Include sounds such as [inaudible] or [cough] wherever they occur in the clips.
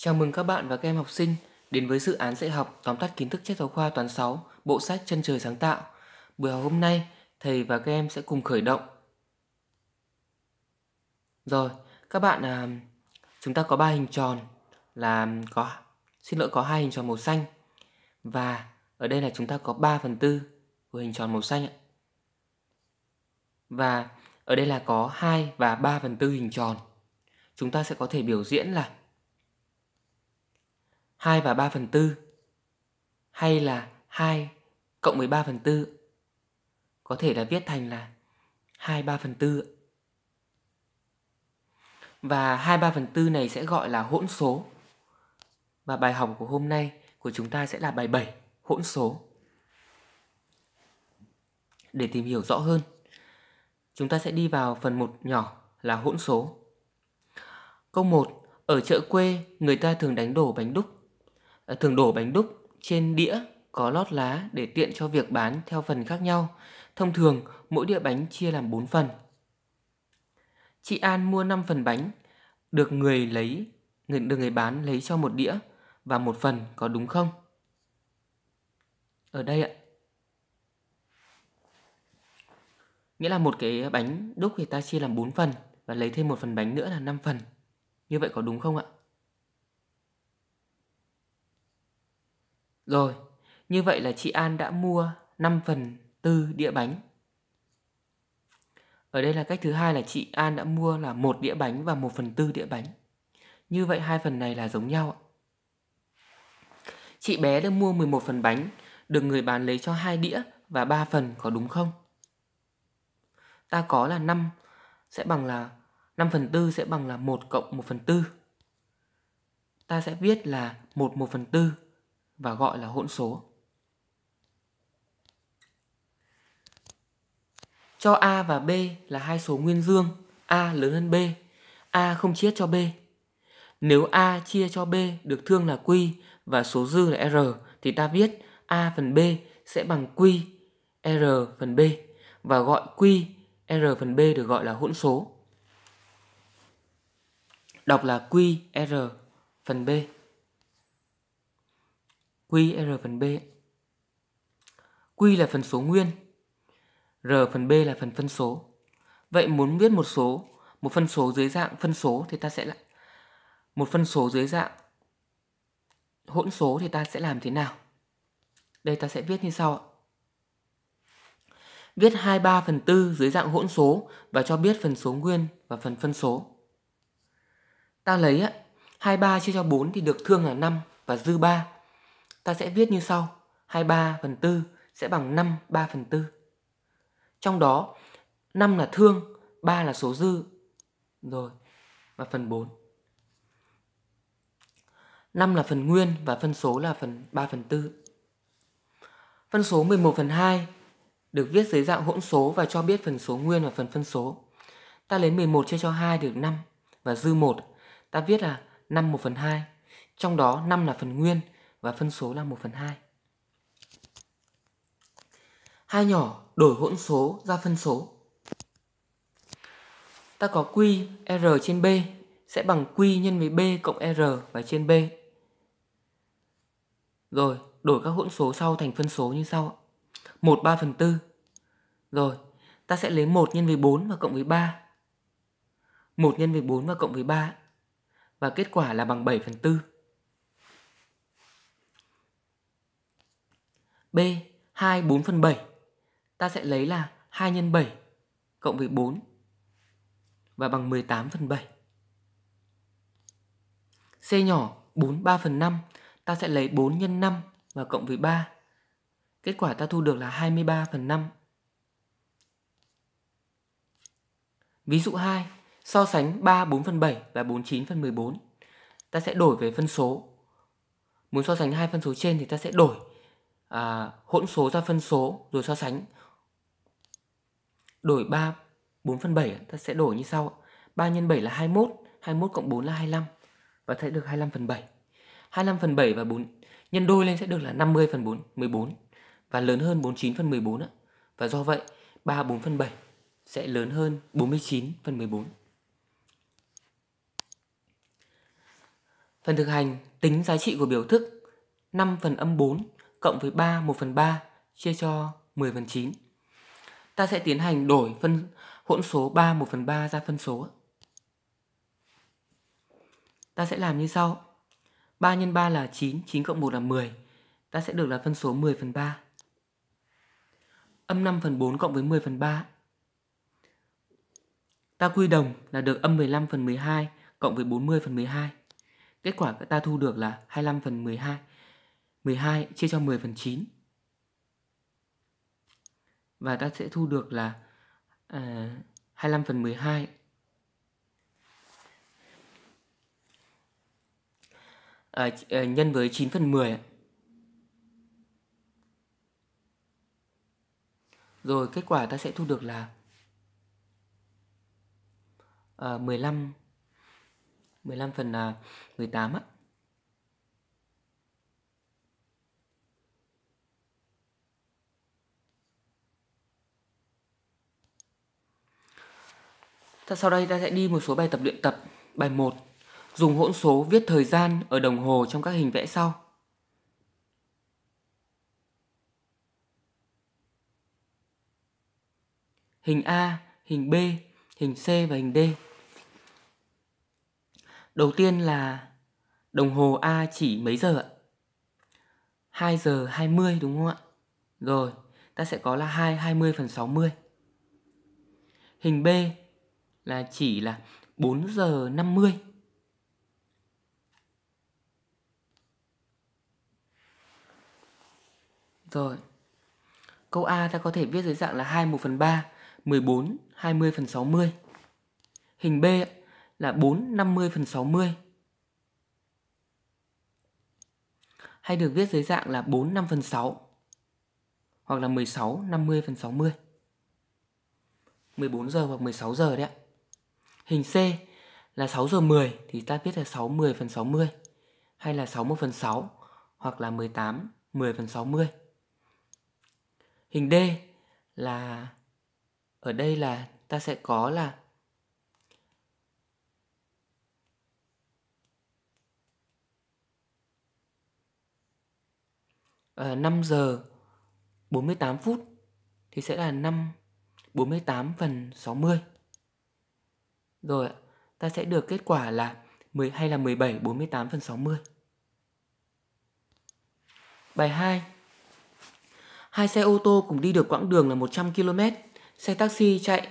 Chào mừng các bạn và các em học sinh đến với dự án dạy học tóm tắt kiến thức sách giáo khoa toán 6, bộ sách Chân trời sáng tạo. Buổi học hôm nay, thầy và các em sẽ cùng khởi động. Rồi, các bạn à, chúng ta có ba hình tròn là có xin lỗi có hai hình tròn màu xanh và ở đây là chúng ta có 3 phần tư của hình tròn màu xanh ạ. Và ở đây là có 2 và 3 phần tư hình tròn. Chúng ta sẽ có thể biểu diễn là 2 và 3 phần 4 hay là 2 cộng 13 phần 4 có thể là viết thành là 2 3 phần 4 và 2 3 phần 4 này sẽ gọi là hỗn số và bài học của hôm nay của chúng ta sẽ là bài 7 hỗn số để tìm hiểu rõ hơn chúng ta sẽ đi vào phần 1 nhỏ là hỗn số câu 1 ở chợ quê người ta thường đánh đổ bánh đúc Ờ, thường đổ bánh đúc trên đĩa có lót lá để tiện cho việc bán theo phần khác nhau. Thông thường, mỗi đĩa bánh chia làm 4 phần. Chị An mua 5 phần bánh, được người lấy, người, được người bán lấy cho một đĩa và một phần có đúng không? Ở đây ạ. Nghĩa là một cái bánh đúc thì ta chia làm 4 phần và lấy thêm một phần bánh nữa là 5 phần. Như vậy có đúng không ạ? Rồi, như vậy là chị An đã mua 5 phần tư đĩa bánh. Ở đây là cách thứ hai là chị An đã mua là một đĩa bánh và 1 phần tư đĩa bánh. Như vậy hai phần này là giống nhau Chị bé đã mua 11 phần bánh, được người bán lấy cho hai đĩa và 3 phần có đúng không? Ta có là 5 sẽ bằng là 5 phần 4 sẽ bằng là 1 cộng 1 phần 4. Ta sẽ viết là 1 1 phần 4 và gọi là hỗn số. Cho A và B là hai số nguyên dương, A lớn hơn B, A không chia cho B. Nếu A chia cho B được thương là Q và số dư là R thì ta viết A phần B sẽ bằng Q R phần B và gọi Q R phần B được gọi là hỗn số. Đọc là Q R phần B. QR phần B. Q là phần số nguyên, R phần B là phần phân số. Vậy muốn viết một số, một phân số dưới dạng phân số thì ta sẽ lại một phân số dưới dạng hỗn số thì ta sẽ làm thế nào? Đây ta sẽ viết như sau Viết 23 phần 4 dưới dạng hỗn số và cho biết phần số nguyên và phần phân số. Ta lấy 23 chia cho 4 thì được thương là 5 và dư 3 ta sẽ viết như sau. 23 phần 4 sẽ bằng 5 3 phần 4. Trong đó 5 là thương, 3 là số dư. Rồi, và phần 4. 5 là phần nguyên và phân số là phần 3 phần 4. Phân số 11 phần 2 được viết dưới dạng hỗn số và cho biết phần số nguyên và phần phân số. Ta lấy 11 chia cho 2 được 5 và dư 1. Ta viết là 5 1 phần 2. Trong đó 5 là phần nguyên và phân số là 1 phần 2. Hai nhỏ đổi hỗn số ra phân số. Ta có Q R trên B sẽ bằng Q nhân với B cộng R và trên B. Rồi, đổi các hỗn số sau thành phân số như sau. 1 3 phần 4. Rồi, ta sẽ lấy 1 nhân với 4 và cộng với 3. 1 nhân với 4 và cộng với 3. Và kết quả là bằng 7 phần 4. B 2 4 phần 7 ta sẽ lấy là 2 x 7 cộng với 4 và bằng 18 phần 7. C nhỏ 4 3 phần 5 ta sẽ lấy 4 x 5 và cộng với 3. Kết quả ta thu được là 23 phần 5. Ví dụ 2, so sánh 3 4 phần 7 và 49 phần 14. Ta sẽ đổi về phân số. Muốn so sánh hai phân số trên thì ta sẽ đổi à, hỗn số ra phân số rồi so sánh đổi 3 4 phần 7 ta sẽ đổi như sau 3 x 7 là 21 21 cộng 4 là 25 và sẽ được 25 phần 7 25 phần 7 và 4 nhân đôi lên sẽ được là 50 phần 4 14 và lớn hơn 49 phần 14 ạ và do vậy 34 phần 7 sẽ lớn hơn 49 phần 14 Phần thực hành tính giá trị của biểu thức 5 phần âm 4 cộng với 3 1 phần 3 chia cho 10 phần 9. Ta sẽ tiến hành đổi phân hỗn số 3 1 phần 3 ra phân số. Ta sẽ làm như sau. 3 x 3 là 9, 9 cộng 1 là 10. Ta sẽ được là phân số 10 phần 3. Âm 5 phần 4 cộng với 10 phần 3. Ta quy đồng là được âm 15 phần 12 cộng với 40 phần 12. Kết quả ta thu được là 25 phần 12. 12 chia cho 10 phần 9. Và ta sẽ thu được là à, 25 phần 12. À, à, nhân với 9 phần 10. Rồi kết quả ta sẽ thu được là à, 15 15 phần à, 18 á. Ta sau đây ta sẽ đi một số bài tập luyện tập. Bài 1. Dùng hỗn số viết thời gian ở đồng hồ trong các hình vẽ sau. Hình A, hình B, hình C và hình D. Đầu tiên là đồng hồ A chỉ mấy giờ ạ? 2 giờ 20 đúng không ạ? Rồi, ta sẽ có là 2 20 phần 60. Hình B là chỉ là 4 giờ 50 Rồi Câu A ta có thể viết dưới dạng là 2 1 phần 3 14 20 phần 60 Hình B là 4 50 phần 60 Hay được viết dưới dạng là 4 5 phần 6 Hoặc là 16 50 phần 60 14 giờ hoặc 16 giờ đấy ạ Hình C là 6 giờ 10 thì ta viết là 6 10 phần 60 hay là 61 phần 6 hoặc là 18 10 phần 60. Hình D là ở đây là ta sẽ có là À, ờ, 5 giờ 48 phút thì sẽ là 5 48 phần 60. Rồi ta sẽ được kết quả là 10 hay là 17, 48 phần 60. Bài 2 Hai xe ô tô cùng đi được quãng đường là 100 km, xe taxi chạy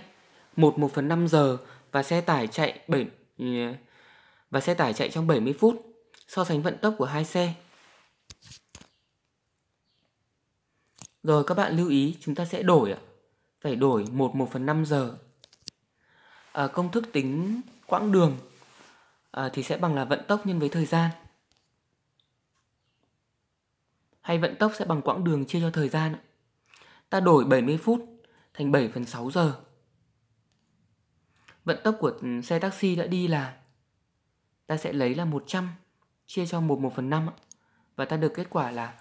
1 1 phần 5 giờ và xe tải chạy 7 và xe tải chạy trong 70 phút. So sánh vận tốc của hai xe. Rồi các bạn lưu ý chúng ta sẽ đổi ạ. Phải đổi 1 1 phần 5 giờ à, công thức tính quãng đường à, thì sẽ bằng là vận tốc nhân với thời gian hay vận tốc sẽ bằng quãng đường chia cho thời gian ta đổi 70 phút thành 7 phần 6 giờ vận tốc của xe taxi đã đi là ta sẽ lấy là 100 chia cho 1 1 phần 5 và ta được kết quả là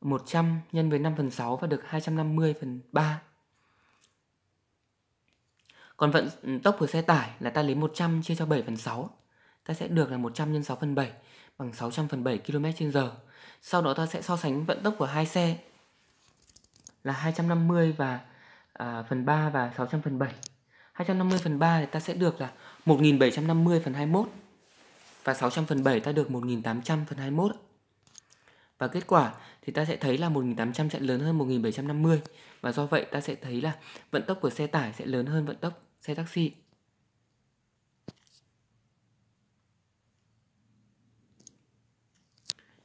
100 nhân với 5 phần 6 và được 250 phần 3 còn vận ừ, tốc của xe tải là ta lấy 100 chia cho 7 phần 6. Ta sẽ được là 100 nhân 6 phần 7 bằng 600 phần 7 km h Sau đó ta sẽ so sánh vận tốc của hai xe là 250 và à, phần 3 và 600 phần 7. 250 phần 3 thì ta sẽ được là 1750 phần 21 và 600 phần 7 ta được 1800 phần 21 và kết quả thì ta sẽ thấy là 1800 chạy lớn hơn 1750 và do vậy ta sẽ thấy là vận tốc của xe tải sẽ lớn hơn vận tốc xe taxi.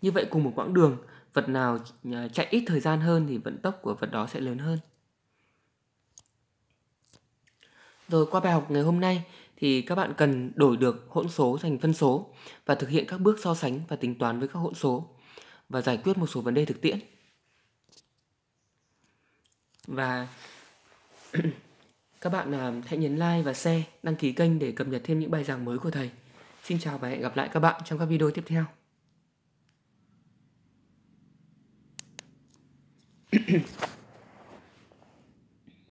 Như vậy cùng một quãng đường, vật nào à, chạy ít thời gian hơn thì vận tốc của vật đó sẽ lớn hơn. Rồi qua bài học ngày hôm nay thì các bạn cần đổi được hỗn số thành phân số và thực hiện các bước so sánh và tính toán với các hỗn số và giải quyết một số vấn đề thực tiễn. Và [clears throat] các bạn à, hãy nhấn like và share, đăng ký kênh để cập nhật thêm những bài giảng mới của thầy. Xin chào và hẹn gặp lại các bạn trong các video tiếp theo. Ahem. [clears throat]